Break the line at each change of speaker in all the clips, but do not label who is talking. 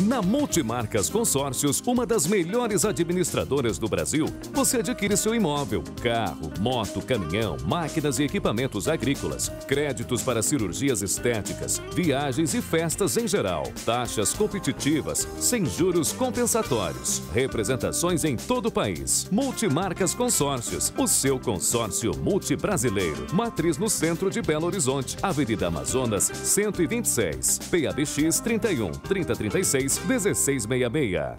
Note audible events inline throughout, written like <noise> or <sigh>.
Na Multimarcas Consórcios, uma das melhores administradoras do Brasil, você adquire seu imóvel, carro, moto, caminhão, máquinas e equipamentos agrícolas, créditos para cirurgias estéticas, viagens e festas em geral, taxas competitivas, sem juros compensatórios, representações em todo o país. Multimarcas Consórcios, o seu consórcio multibrasileiro. Matriz no centro de Belo Horizonte, Avenida Amazonas, 126, PABX 31 3036 36 1666.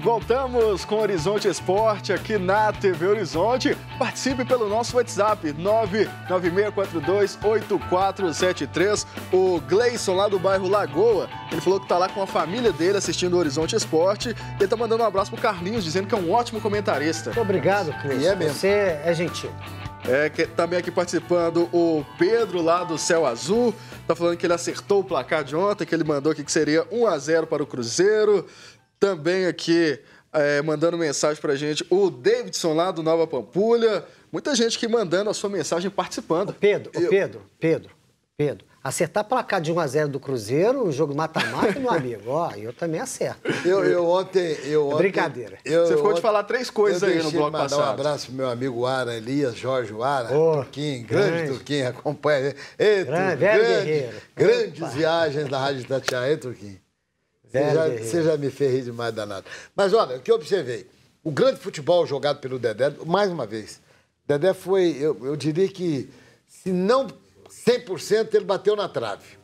Voltamos com Horizonte Esporte aqui na TV Horizonte. Participe pelo nosso WhatsApp 996428473. O Gleison lá do bairro Lagoa, ele falou que tá lá com a família dele assistindo o Horizonte Esporte. Ele tá mandando um abraço pro Carlinhos, dizendo que
é um ótimo comentarista. obrigado, Cleison. É Você é gentil.
É, que, também aqui participando o Pedro lá do Céu Azul. Tá falando que ele acertou o placar de ontem, que ele mandou aqui que seria 1 a 0 para o Cruzeiro. Também aqui é, mandando mensagem pra gente o Davidson lá do Nova Pampulha. Muita gente que mandando a sua mensagem
participando. Ô Pedro, Eu... Pedro, Pedro, Pedro. Acertar placar de 1x0 do Cruzeiro, o jogo mata-mata, meu amigo. Ó, eu também acerto. Eu, eu ontem. Eu ontem Brincadeira. Eu, Você ficou ontem, de falar três coisas aí no bloco mandar passado. um
abraço pro meu amigo Ara Elias, Jorge Ara, oh, Turquim, grande, Turquinho, acompanha. Ei, grande, grande, grandes Opa. viagens da Rádio Itatiaia, Turquinho.
Você já, você
já me ferrei demais danado. Mas olha, o que eu observei, o grande futebol jogado pelo Dedé, mais uma vez, Dedé foi, eu, eu diria que, se não 100% ele bateu na trave.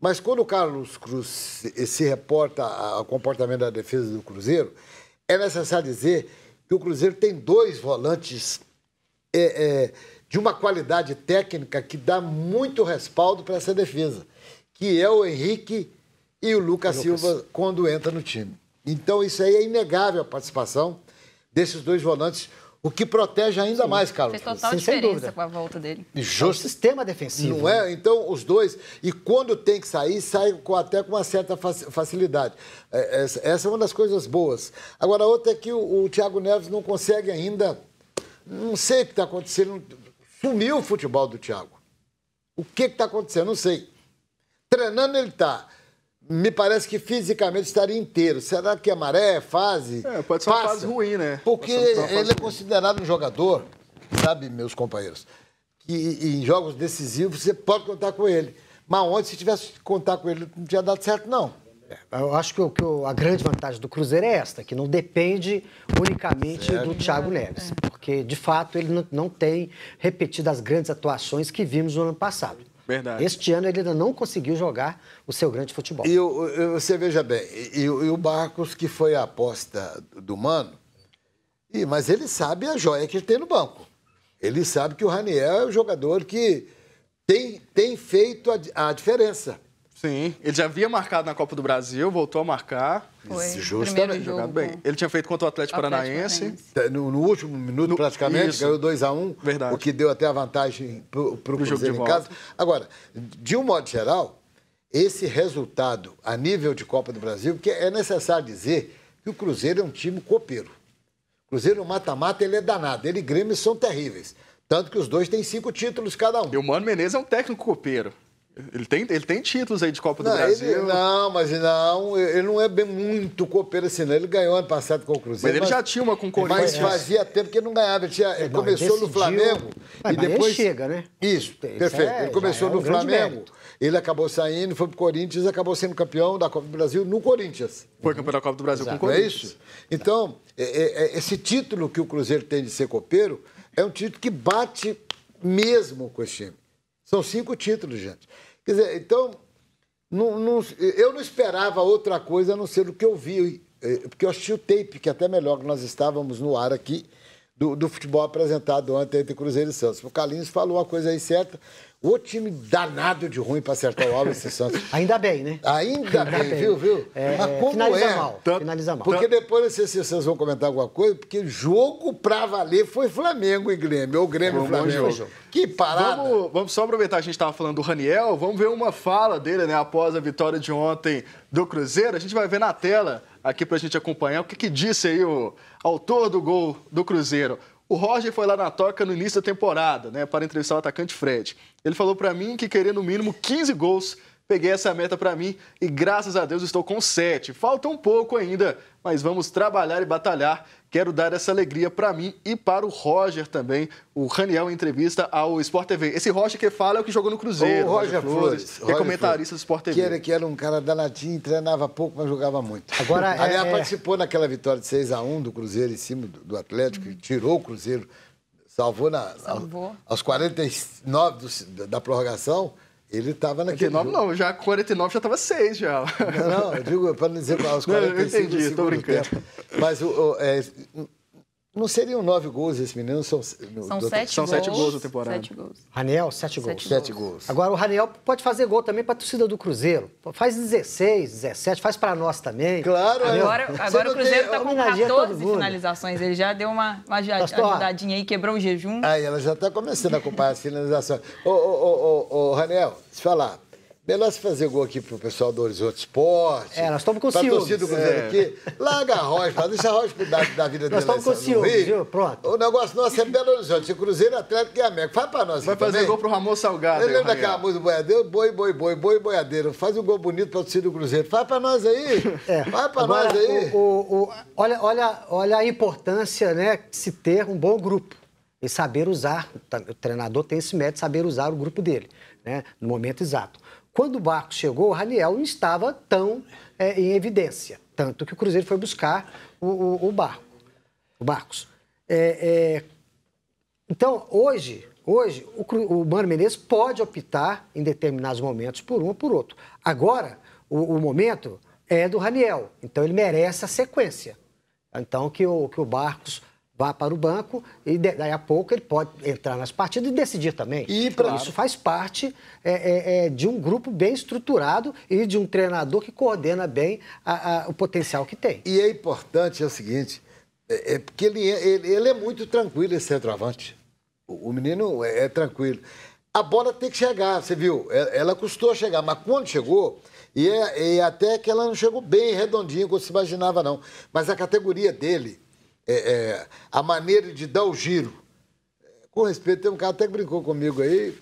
Mas quando o Carlos Cruz se reporta ao comportamento da defesa do Cruzeiro, é necessário dizer que o Cruzeiro tem dois volantes é, é, de uma qualidade técnica que dá muito respaldo para essa defesa, que é o Henrique e o Lucas, Lucas, Silva quando entra no time. Então isso aí é inegável a participação desses dois volantes o que protege ainda Sim. mais, Carlos. Fez total Sim, diferença com
a volta dele.
Justo. É sistema defensivo. Não é? Né? Então, os dois. E quando tem que sair, sai com, até com uma certa facilidade. É, é, essa, é uma das coisas boas. Agora, a outra é que o, o Thiago Neves não consegue ainda. Não sei o que está acontecendo. Sumiu o futebol do Thiago. O que está acontecendo? Não sei. Treinando ele está me parece que fisicamente estaria inteiro. Será que é maré, fase? É, pode ser uma Passa. fase ruim, né? Porque ele é considerado um jogador, sabe, meus companheiros, que em jogos decisivos você pode contar com ele. Mas ontem, se tivesse que contar com ele, não tinha dado
certo, não. É, eu acho que, o, que o, a grande vantagem do Cruzeiro é esta, que não depende unicamente certo. do Thiago Neves, porque de fato ele não, não tem repetido as grandes atuações que vimos no ano passado. Verdade. Este ano ele ainda não conseguiu jogar o seu grande futebol. E
eu, eu, você veja bem, e, e o Barcos, que foi a aposta do Mano, e, mas ele sabe a joia que ele tem no banco. Ele sabe que o Raniel é o jogador que tem, tem feito a, a diferença. Sim, ele já havia
marcado na Copa do Brasil, voltou a marcar. Foi. Justamente. Jogado bem. Ele tinha feito contra o Atlético, Atlético Paranaense.
Tá, no, no, último minuto, no, praticamente, isso. ganhou 2x1, um, Verdade. o que deu até a vantagem para o Cruzeiro jogo em casa. Agora, de um modo geral, esse resultado a nível de Copa do Brasil, porque é necessário dizer que o Cruzeiro é um time copeiro. O Cruzeiro, mata-mata, ele é danado. Ele e Grêmio são terríveis. Tanto que os dois têm cinco títulos cada um. E o Mano Menezes é um técnico copeiro. Ele tem, ele tem títulos aí de Copa não, do Brasil. Ele, não, mas não, ele não é bem muito copeiro assim, não. Ele ganhou ano passado com o Cruzeiro. Mas ele já tinha uma com o Corinthians. Mas fazia tempo que ele não ganhava. Ele, tinha, ele não, começou ele no Flamengo. Mas, e depois chega, né? Isso, tem, perfeito. É, ele começou é no um Flamengo. Ele acabou saindo, foi pro Corinthians, acabou sendo campeão da Copa do Brasil no Corinthians. Foi campeão da Copa do Brasil Exato. com o Corinthians. Não é isso? Então, é, é, é, esse título que o Cruzeiro tem de ser copeiro é um título que bate mesmo com esse time. São cinco títulos, gente. Quer dizer, então, não, não, eu não esperava outra coisa a não ser o que eu vi, eh, porque eu achei o tape, que é até melhor que nós estávamos no ar aqui, do, do, futebol apresentado ontem entre Cruzeiro e Santos. O Carlinhos falou uma coisa aí certa. O time danado de ruim para acertar o alvo esse Santos. <laughs> Ainda bem, né? Ainda, Ainda bem, bem, viu, viu? É, Mas é, como finaliza é? mal. Tanto, finaliza mal. Porque depois não sei se vocês vão comentar alguma coisa, porque jogo para valer foi Flamengo e Grêmio, ou Grêmio e Flamengo. Jogo. Que parada!
Vamos, vamos, só aproveitar, a gente estava falando do Raniel, vamos ver uma fala dele, né, após a vitória de ontem do Cruzeiro. A gente vai ver na tela aqui para a gente acompanhar o que, que disse aí o autor do gol do Cruzeiro. O Roger foi lá na toca no início da temporada, né, para entrevistar o atacante Fred. Ele falou para mim que queria no mínimo 15 gols Peguei essa meta para mim e graças a Deus estou com 7. Falta um pouco ainda, mas vamos trabalhar e batalhar. Quero dar essa alegria para mim e para o Roger também. O Raniel em entrevista ao Sport TV.
Esse Roger que fala é o que jogou no Cruzeiro. O Roger, Roger Flores, Flores, que é comentarista Flores. do Sport TV. Que era, que era um cara danadinho, treinava pouco, mas jogava muito. Agora, Aliás, é... é. participou naquela vitória de 6 a 1 do Cruzeiro em cima do, do Atlético, hum. que tirou o Cruzeiro, salvou, na, salvou. A, aos 49 do, da prorrogação. Ele estava naquele. 49 jogo. não, já 49 já estava 6 já. Não, não, eu digo para não dizer qual os 45 não, eu entendi, do segundo brincando. tempo. Mas o, o é,
não seriam nove gols esse menino? São, são, do, sete, são gols, sete gols na temporada. Sete gols. Raniel, sete, sete gols. Sete gols. Agora, o Raniel pode fazer gol também para a torcida do Cruzeiro. Faz 16, 17, faz para nós também. Claro. Raniel. Agora, agora o Cruzeiro está com 14
finalizações. Ele já deu uma, uma ajudadinha aí, quebrou o jejum. Aí, ela já está começando a acompanhar as finalizações. ô, ô, ô, ô, ô, Raniel, deixa falar. Melhor fazer gol aqui pro pessoal do Horizonte Esporte. É, nós estamos com pra ciúmes. torcida do Cruzeiro é. aqui. Larga a Rocha, deixa a Rocha cuidar da vida dele. Nós estamos com ciúmes, viu? Pronto. O negócio nosso é Belo Horizonte, Cruzeiro, Atlético e América. Faz pra nós Vai fazer também. gol pro Ramon Salgado. Lembra daquela música do boiadeiro? Boi, boi, boi, boi, boiadeiro. Faz um gol bonito pra torcida do Cruzeiro.
Faz pra nós aí. É. Faz pra Agora, nós aí. O, o, o, olha, olha, olha a importância, né, se ter um bom grupo e saber usar. O treinador tem esse mérito de saber usar o grupo dele, né, no momento exato. Quando o barco chegou, o Raniel não estava tão é, em evidência, tanto que o Cruzeiro foi buscar o, o, o barco, o Barcos. É, é... Então, hoje, hoje o, o Mano Menezes pode optar em determinados momentos por um ou por outro. Agora, o, o momento é do Raniel, então ele merece a sequência. Então, que o, que o Barcos vá para o banco e daí a pouco ele pode entrar nas partidas e decidir também. E Claro. Isso faz parte é, é, é, de um grupo bem estruturado e de um treinador que coordena bem a, a, o potencial que tem. E é importante é o seguinte, é, é
porque ele, ele, ele, é muito tranquilo esse centroavante. O, o menino é, é tranquilo. A bola tem que chegar, você viu? Ela custou chegar, mas quando chegou, e, e até que ela não chegou bem redondinho, como se imaginava, não. Mas a categoria dele, é, é, a maneira de dar o giro. Com respeito, tem um cara até que brincou comigo aí.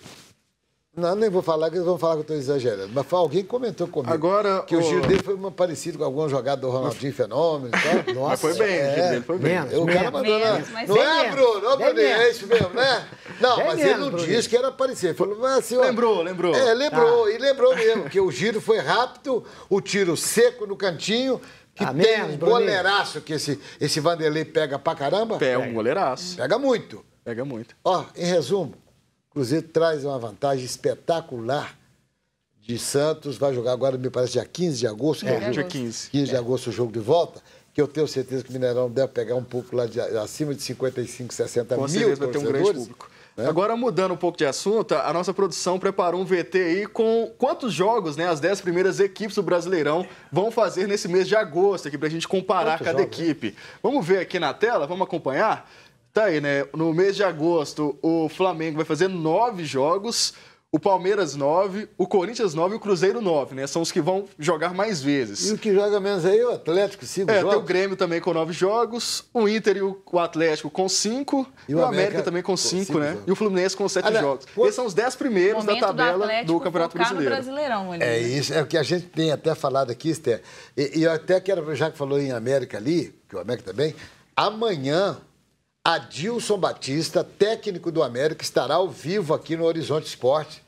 Não, nem vou falar, que eles vão falar que eu estou exagerando. Mas alguém comentou comigo Agora, que o, o giro dele foi uma parecido com alguma jogada do Ronaldinho Fenômeno e tal. Nossa, <laughs> mas foi bem, é... o giro é. dele foi bem. Menos, o cara mandou menos, na... Não é, Bruno? Bruno, é isso mesmo, né? Não, bem mas ele não disse isso. que era parecido. Ele falou, mas, senhor lembrou, lembrou. É, lembrou, ah. e lembrou mesmo, que o giro foi rápido, o tiro seco no cantinho, que ah, tem mesmo, um goleiraço que esse, esse Vanderlei pega pra caramba? Pega um goleiraço. Pega muito. Pega muito. Ó, em resumo, o Cruzeiro traz uma vantagem espetacular de Santos. Vai jogar agora, me parece, dia 15 de agosto. É, é dia 15. 15 de é. agosto o jogo de volta que eu tenho certeza que o Mineirão deve pegar um pouco lá de, acima de 55, 60 Com mil certeza, torcedores. Vai ter um grande público. É. Agora, mudando um pouco de assunto,
a nossa produção preparou um VT aí com quantos jogos, né? As 10 primeiras equipes do Brasileirão vão fazer nesse mês de agosto aqui, pra gente comparar Quantos cada jogos? Né? equipe. Vamos ver aqui na tela, vamos acompanhar? Tá aí, né? No mês de agosto, o Flamengo vai fazer nove jogos o Palmeiras 9, o Corinthians 9 e o Cruzeiro 9, né? São os que vão jogar mais vezes. E o que joga menos aí é o Atlético, 5 é, jogos. É, Tem o Grêmio também com 9 jogos, o Inter e o Atlético com 5, e, e o América, também com 5, né? Jogos. E o Fluminense com 7 jogos. Pô, Esses são
os 10 primeiros da tabela do, do Campeonato Brasileiro. Brasileirão É isso, é o que a gente tem até falado aqui, Sté. E, e eu até quero, já que falou em América ali, que o América também, tá amanhã Adilson Batista, técnico do América, estará ao vivo aqui no Horizonte Esporte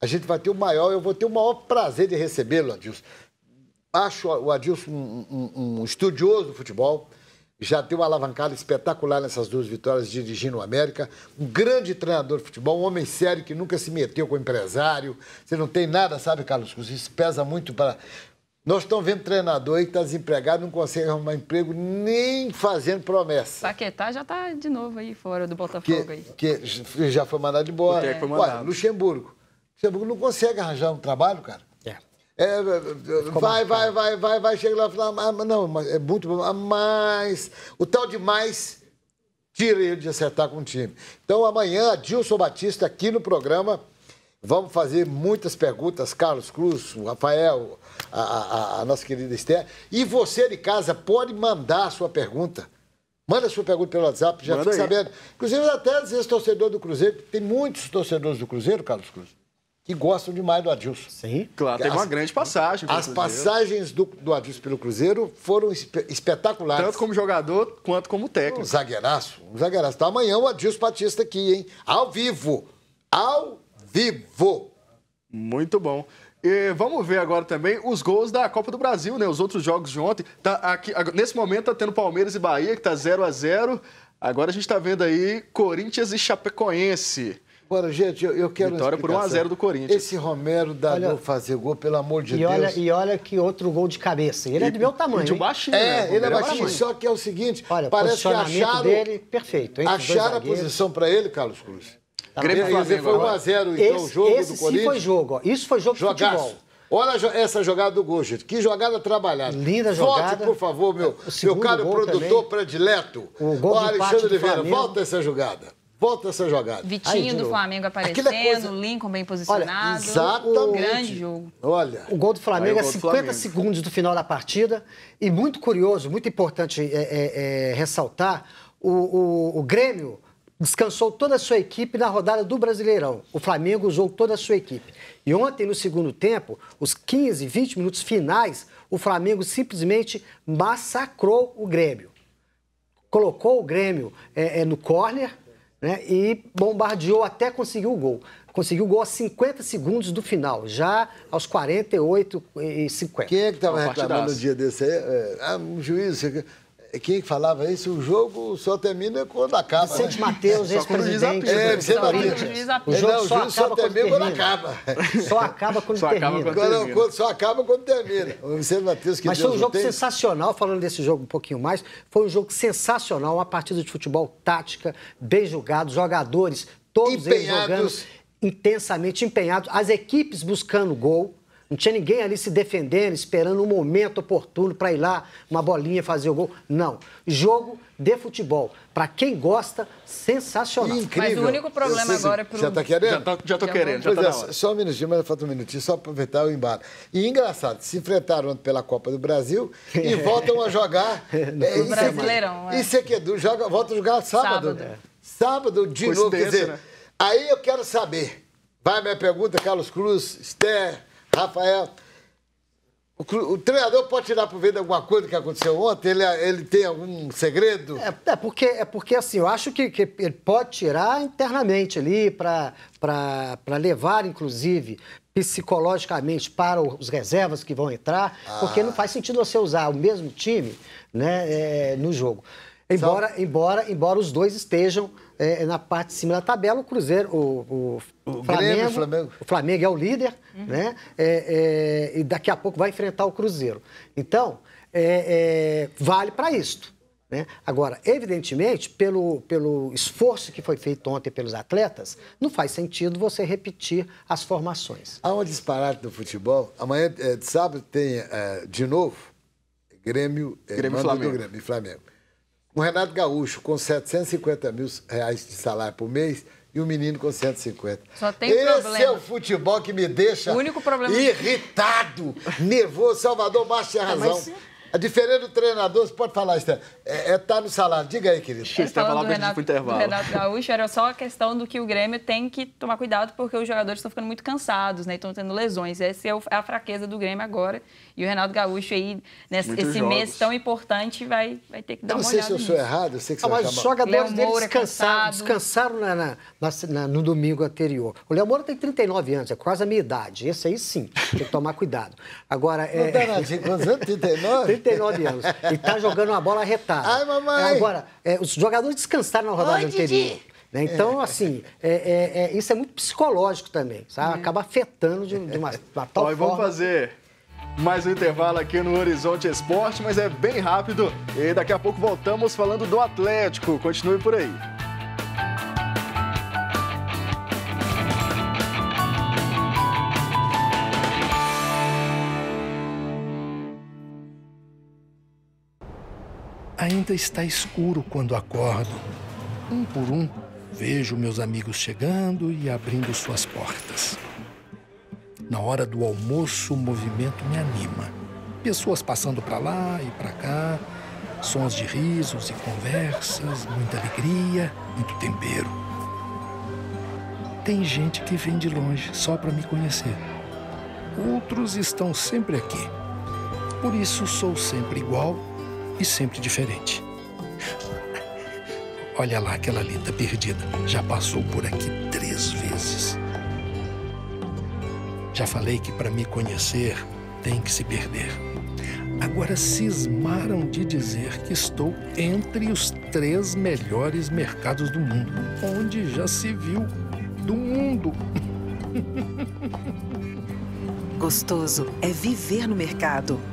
a gente vai ter o maior, eu vou ter o maior prazer de recebê-lo, Adilson. Acho o Adilson um, um, um estudioso do futebol, já deu uma alavancada espetacular nessas duas vitórias dirigindo o América. Um grande treinador de futebol, um homem sério que nunca se meteu com empresário. Você não tem nada, sabe, Carlos Cruz? Isso pesa muito para. Nós estamos vendo treinador aí que está desempregado, não consegue arrumar emprego nem fazendo promessa.
Paquetá já está de novo aí fora do Botafogo.
Que, aí. que já foi mandado embora. É. Foi mandado. Olha, Luxemburgo. Você não consegue arranjar um trabalho, cara. É. é vai, vai, vai, vai, vai, chega lá e fala, ah, não, é muito bom, ah, mas o tal de mais tira ele de acertar com o time. Então amanhã, Dilson Batista aqui no programa, vamos fazer muitas perguntas, Carlos Cruz, o Rafael, a, a, a nossa querida Esther, e você de casa pode mandar a sua pergunta. Manda sua pergunta pelo WhatsApp, já fica sabendo. Inclusive, até às vezes, torcedor do Cruzeiro, tem muitos torcedores do Cruzeiro, Carlos Cruz, e gostam demais do Adilson. Sim, claro, teve uma grande
passagem. As Cruzeiro. passagens
do, do Adilson pelo Cruzeiro foram espetaculares. Tanto como jogador quanto como técnico. Um zagueiraço, um zagueiraço. Tá amanhã o Adilson Batista aqui, hein? Ao vivo. Ao vivo. Muito bom. E vamos ver agora também os gols da Copa
do Brasil, né? Os outros jogos de ontem. Tá aqui, nesse momento tá tendo Palmeiras e Bahia, que tá 0 a 0 Agora a gente tá vendo aí Corinthians e Chapecoense. Agora, gente, eu,
eu quero. Vitória por 1x0 do Corinthians. Esse Romero dá olha, fazer gol, pelo amor de e Deus. Olha, e olha que outro gol de cabeça. Ele é e, é do meu tamanho. De baixinho, é, né? ele é, é baixinho. Só que é o seguinte: olha, parece que acharam. dele, perfeito. Acharam a posição para ele, Carlos Cruz. Tá Grêmio Flamengo. Foi 1x0 então, esse, jogo esse do Corinthians. Esse foi jogo, ó. Isso foi jogo Jogaço. de futebol. Olha essa jogada do gol, gente. Que jogada trabalhada. Linda jogada. Volte, por favor, meu, meu caro produtor também. predileto. O gol Ó, Alexandre Oliveira, volta essa jogada. Volta essa jogada. Vitinho Aí, do Flamengo aparecendo, coisa...
Lincoln bem posicionado. Olha, exatamente. Grande
jogo. Olha. O gol do Flamengo é 50 Flamengo. segundos do final da partida. E muito curioso, muito importante é, é, é, ressaltar: o, o, o Grêmio descansou toda a sua equipe na rodada do Brasileirão. O Flamengo usou toda a sua equipe. E ontem, no segundo tempo, os 15, 20 minutos finais, o Flamengo simplesmente massacrou o Grêmio. Colocou o Grêmio é, é, no córner, né, e bombardeou até conseguir o gol. Conseguiu o gol a 50 segundos do final, já aos 48 e 50. Quem é que estava reclamando no
dia desse aí? Ah, um juiz. É, quem falava isso? O jogo só termina quando acaba. Né? Vicente né? Matheus, ex-presidente. É, Vicente O jogo, não, só, o jogo só é, termina quando acaba. Só acaba quando só termina. Acaba quando termina. Quando, só acaba quando termina. O Vicente
Matheus que Mas Deus foi um jogo sensacional, falando desse jogo um pouquinho mais. Foi um jogo sensacional, uma partida de futebol tática, bem julgado, jogadores, todos Empenhados. eles jogando intensamente empenhados, as equipes buscando gol. Não tinha ninguém ali se defendendo, esperando um momento oportuno para ir lá, uma bolinha, fazer o gol. Não. Jogo de futebol. Para quem gosta, sensacional. Incrível. Mas o único problema agora é
pro... Já está querendo? Já, está já tô já querendo. Já tá é, só um minutinho, mas falta um minutinho, só aproveitar o embate. E engraçado, se enfrentaram pela Copa do Brasil e <laughs> é. voltam a jogar. é, Brasileirão. É. que Sequedu joga, volta a jogar sábado. Sábado, é. sábado de novo. Quer dizer, né? aí eu quero saber. Vai minha pergunta, Carlos Cruz, Esther Rafael, o, treinador pode tirar proveito de alguma coisa que aconteceu ontem? Ele, é, ele tem algum segredo?
É, é, porque, é porque, assim, eu acho que, que ele pode tirar internamente ali para levar, inclusive, psicologicamente para os reservas que vão entrar, ah. porque não ah. faz sentido você usar o mesmo time né, é, no jogo. Embora, embora, embora os dois estejam é, é, na parte de cima da tabela, o Cruzeiro, o, o, o Flamengo, Grêmio, Flamengo, O Flamengo é o líder, uhum. né? É, é, e daqui a pouco vai enfrentar o Cruzeiro. Então, é, é, vale para isto. Né? Agora, evidentemente, pelo, pelo esforço que foi feito ontem pelos atletas, não faz sentido você repetir as formações. Há
um disparate do futebol. Amanhã, sábado, tem de novo Grêmio, Grêmio, Flamengo. Grêmio Flamengo o Renato Gaúcho com 750 mil reais de salário por mês e um menino com 150. Só tem Esse problema. Esse é o futebol que me deixa o único problema irritado, nervoso. Salvador Márcio tinha é, razão. Mas... A é diferença do treinador, você pode falar, Estela, é, é tá no salário. Diga aí, querido. Estela, falava para o intervalo. Do Renato
Gaúcho era só a questão do que o Grêmio tem que tomar cuidado porque os jogadores estão ficando muito cansados, né? Estão tendo lesões. Essa é, é a fraqueza do Grêmio agora. E o Renato Gaúcho aí, nesse esse mês tão importante, vai, vai ter que dar uma olhada. Não sei se eu sou nisso.
errado, eu sei que ah, você ah, Mas os jogadores dele é descansaram, descansaram na, na, na, no domingo anterior. O Léo Moura tem 39 anos, é quase a minha idade. Esse aí sim, tem que tomar cuidado. Agora, é... Não dá nada, quantos anos? 39? <laughs> 39 anos. E tá jogando uma bola retada. Ai, mamãe! É, agora, é, os jogadores descansaram na rodada Oi, anterior. Didi. Né? Então, é. assim, é, é, é, isso é muito psicológico também, sabe? Acaba afetando de, de uma, de uma tal Ó, forma. vamos
fazer mais um intervalo aqui no Horizonte Esporte, mas é bem rápido. E daqui a pouco voltamos falando do Atlético. Continue por aí.
Ainda está escuro quando acordo. Um por um, vejo meus amigos chegando e abrindo suas portas. Na hora do almoço, o movimento me anima. Pessoas passando para lá e para cá, sons de risos e conversas, muita alegria, muito tempero. Tem gente que vem de longe só para me conhecer. Outros estão sempre aqui. Por isso sou sempre igual e sempre diferente. Olha lá aquela linda perdida. Já passou por aqui três vezes. Já falei que para me conhecer tem que se perder. Agora cismaram de dizer que estou entre os três melhores mercados do mundo, onde já se viu do mundo.
Gostoso é viver no mercado.